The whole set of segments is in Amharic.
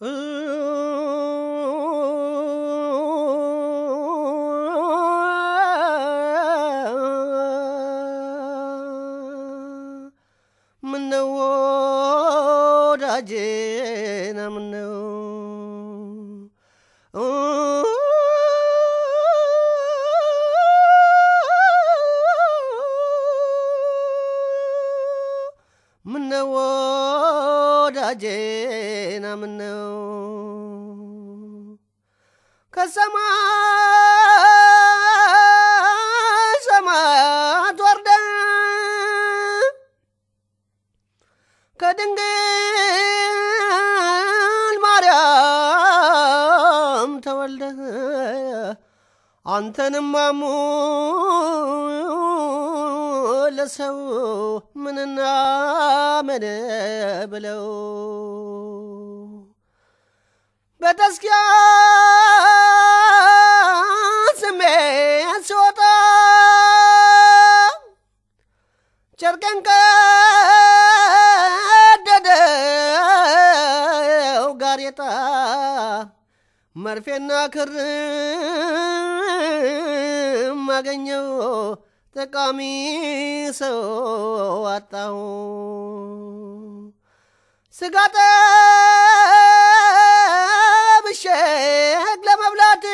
ཨོ ཨོ མནོ་དའ་འཛེན་ནམོ་ ཨོ ወዳጄ ናምነው ከሰማይ ሰማያት ወርደ ከድንግል ማርያም ተወልደ አንተንም አሙ ለሰው ምንና ብለው በተስኪያ ስሜት ሲወጣ ጨርቄን ቀደደው ጋሬጣ መርፌና ክር ማገኘው ጠቃሚ ሰው አጣሁ። ስጋ ጠብሼ ለመብላት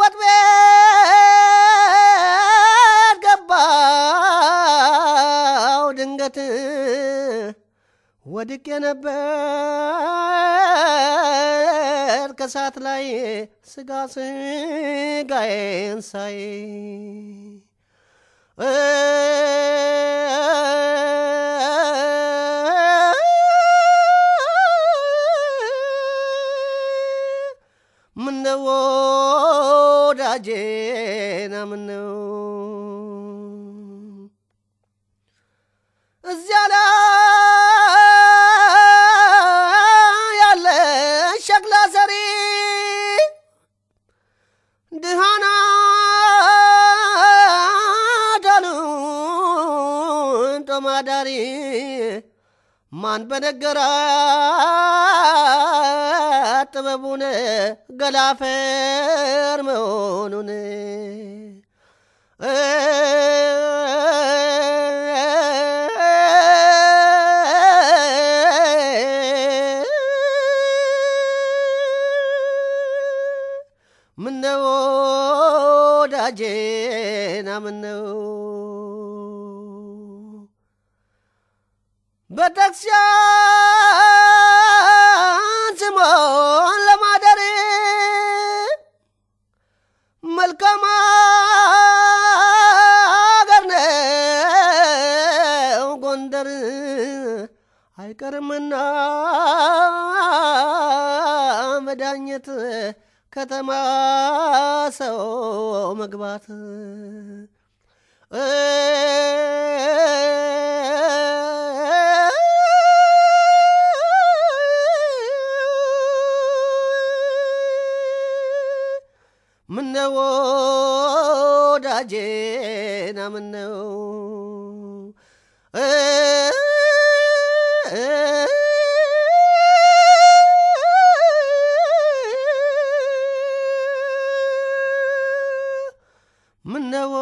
ወጥ ቤት ገባው ድንገት ወድቄ ነበር ከሳት ላይ ስጋ ስጋዬን ሳይ ወዳጄን አምነው እዚያ ላይ ያለ ሸክላ ሰሪ ድሃና ዳሉን ጦማዳሪ ማን በነገራት ጥበቡን ገላፈር መሆኑን ምነው ዳጄና ምነው በተክሲያን ስሞን ለማደር መልካም አገር ነው ጎንደር አይቀርምና መዳኘት ከተማ ሰው መግባት ምነው ዳጄና ምነው ምነው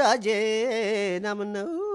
ዳጄና ምነው